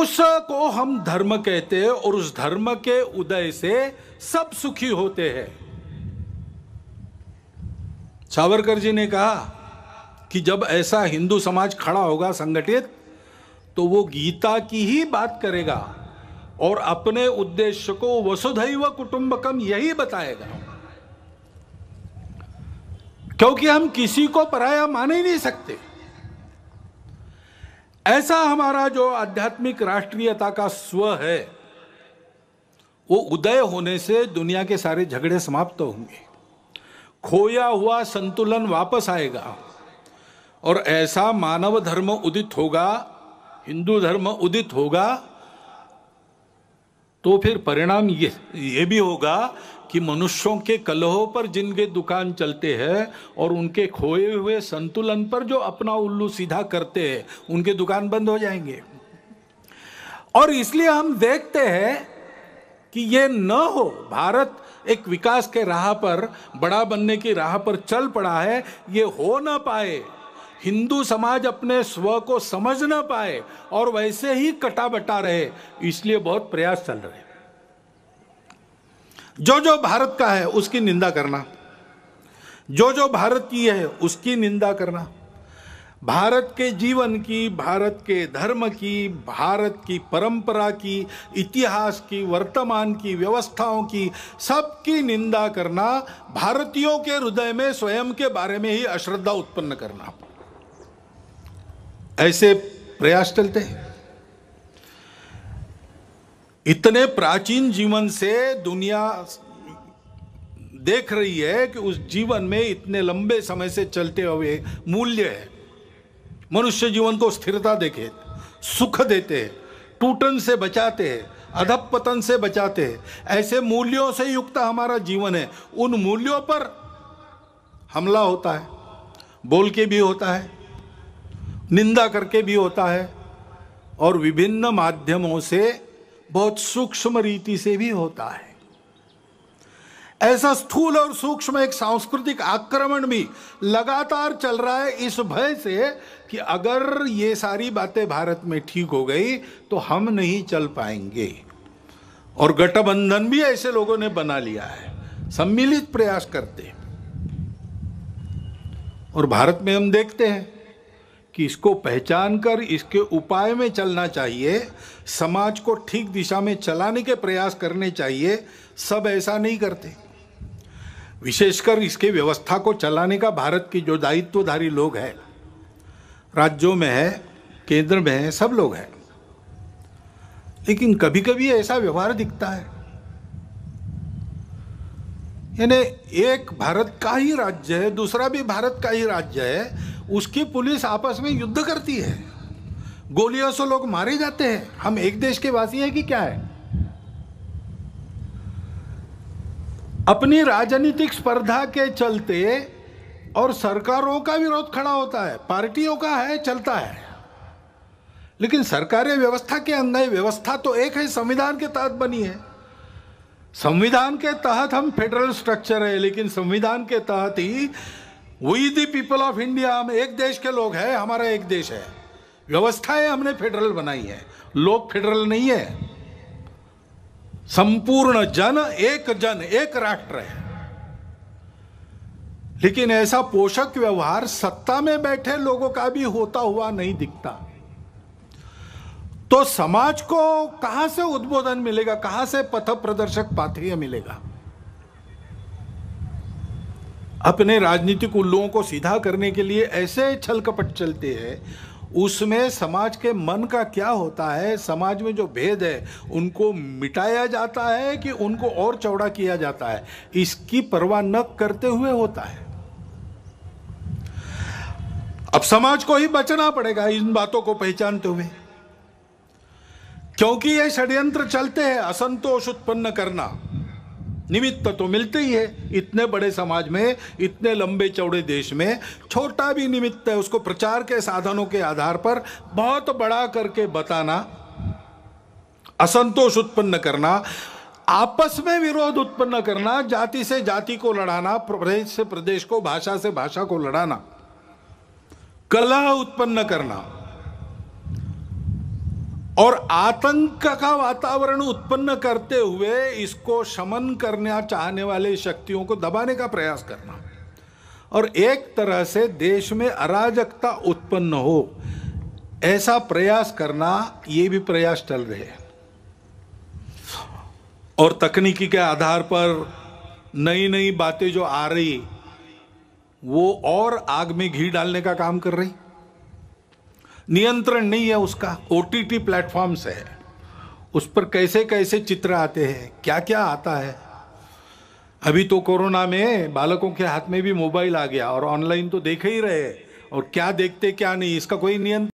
उसको हम धर्म कहते हैं और उस धर्म के उदय से सब सुखी होते हैं सावरकर जी ने कहा कि जब ऐसा हिंदू समाज खड़ा होगा संगठित तो वो गीता की ही बात करेगा और अपने उद्देश्य को वसुधैव कुटुंबकम यही बताएगा क्योंकि हम किसी को पराया मान ही नहीं सकते ऐसा हमारा जो आध्यात्मिक राष्ट्रीयता का स्व है वो उदय होने से दुनिया के सारे झगड़े समाप्त तो होंगे खोया हुआ संतुलन वापस आएगा और ऐसा मानव धर्म उदित होगा हिंदू धर्म उदित होगा तो फिर परिणाम ये ये भी होगा कि मनुष्यों के कलहों पर जिनके दुकान चलते हैं और उनके खोए हुए संतुलन पर जो अपना उल्लू सीधा करते हैं उनके दुकान बंद हो जाएंगे और इसलिए हम देखते हैं कि ये न हो भारत एक विकास के राह पर बड़ा बनने की राह पर चल पड़ा है ये हो ना पाए हिंदू समाज अपने स्व को समझ न पाए और वैसे ही कटा बटा रहे इसलिए बहुत प्रयास चल रहे जो जो भारत का है उसकी निंदा करना जो जो भारत की है उसकी निंदा करना भारत के जीवन की भारत के धर्म की भारत की परंपरा की इतिहास की वर्तमान की व्यवस्थाओं की सबकी निंदा करना भारतीयों के हृदय में स्वयं के बारे में ही अश्रद्धा उत्पन्न करना ऐसे प्रयास चलते हैं इतने प्राचीन जीवन से दुनिया देख रही है कि उस जीवन में इतने लंबे समय से चलते हुए मूल्य है मनुष्य जीवन को स्थिरता देखे सुख देते हैं टूटन से बचाते हैं अधप पतन से बचाते हैं ऐसे मूल्यों से युक्त हमारा जीवन है उन मूल्यों पर हमला होता है बोल के भी होता है निंदा करके भी होता है और विभिन्न माध्यमों से बहुत सूक्ष्म रीति से भी होता है ऐसा स्थूल और सूक्ष्म एक सांस्कृतिक आक्रमण भी लगातार चल रहा है इस भय से कि अगर ये सारी बातें भारत में ठीक हो गई तो हम नहीं चल पाएंगे और गठबंधन भी ऐसे लोगों ने बना लिया है सम्मिलित प्रयास करते और भारत में हम देखते हैं कि इसको पहचान कर इसके उपाय में चलना चाहिए समाज को ठीक दिशा में चलाने के प्रयास करने चाहिए सब ऐसा नहीं करते विशेषकर इसके व्यवस्था को चलाने का भारत की जो दायित्वधारी लोग हैं राज्यों में है केंद्र में है सब लोग हैं लेकिन कभी कभी ऐसा व्यवहार दिखता है यानी एक भारत का ही राज्य है दूसरा भी भारत का ही राज्य है उसकी पुलिस आपस में युद्ध करती है गोलियों से लोग मारे जाते हैं हम एक देश के वासी हैं कि क्या है अपनी राजनीतिक स्पर्धा के चलते और सरकारों का विरोध खड़ा होता है पार्टियों का है चलता है लेकिन सरकारी व्यवस्था के अंदर व्यवस्था तो एक है संविधान के तहत बनी है संविधान के तहत हम फेडरल स्ट्रक्चर है लेकिन संविधान के तहत ही we the people of India हम एक देश के लोग हैं हमारा एक देश है व्यवस्थाएं हमने फेडरल बनाई है लोग फेडरल नहीं है संपूर्ण जन एक जन एक राष्ट्र है लेकिन ऐसा पोषक व्यवहार सत्ता में बैठे लोगों का भी होता हुआ नहीं दिखता तो समाज को कहां से उद्बोधन मिलेगा कहां से पथ प्रदर्शक पाथेय मिलेगा अपने राजनीतिक उल्लुओं को सीधा करने के लिए ऐसे छल कपट चलते हैं उसमें समाज के मन का क्या होता है समाज में जो भेद है उनको मिटाया जाता है कि उनको और चौड़ा किया जाता है इसकी परवाह न करते हुए होता है अब समाज को ही बचना पड़ेगा इन बातों को पहचानते हुए क्योंकि ये षड्यंत्र चलते हैं असंतोष उत्पन्न करना निमित्त तो मिलते ही है इतने बड़े समाज में इतने लंबे चौड़े देश में छोटा भी निमित्त है उसको प्रचार के साधनों के आधार पर बहुत बड़ा करके बताना असंतोष उत्पन्न करना आपस में विरोध उत्पन्न करना जाति से जाति को लड़ाना प्रदेश से प्रदेश को भाषा से भाषा को लड़ाना कला उत्पन्न करना और आतंक का वातावरण उत्पन्न करते हुए इसको शमन करना चाहने वाले शक्तियों को दबाने का प्रयास करना और एक तरह से देश में अराजकता उत्पन्न हो ऐसा प्रयास करना ये भी प्रयास चल रहे हैं और तकनीकी के आधार पर नई नई बातें जो आ रही वो और आग में घी डालने का काम कर रही नियंत्रण नहीं है उसका ओ टी टी प्लेटफॉर्म्स है उस पर कैसे कैसे चित्र आते हैं क्या क्या आता है अभी तो कोरोना में बालकों के हाथ में भी मोबाइल आ गया और ऑनलाइन तो देख ही रहे और क्या देखते क्या नहीं इसका कोई नियंत्रण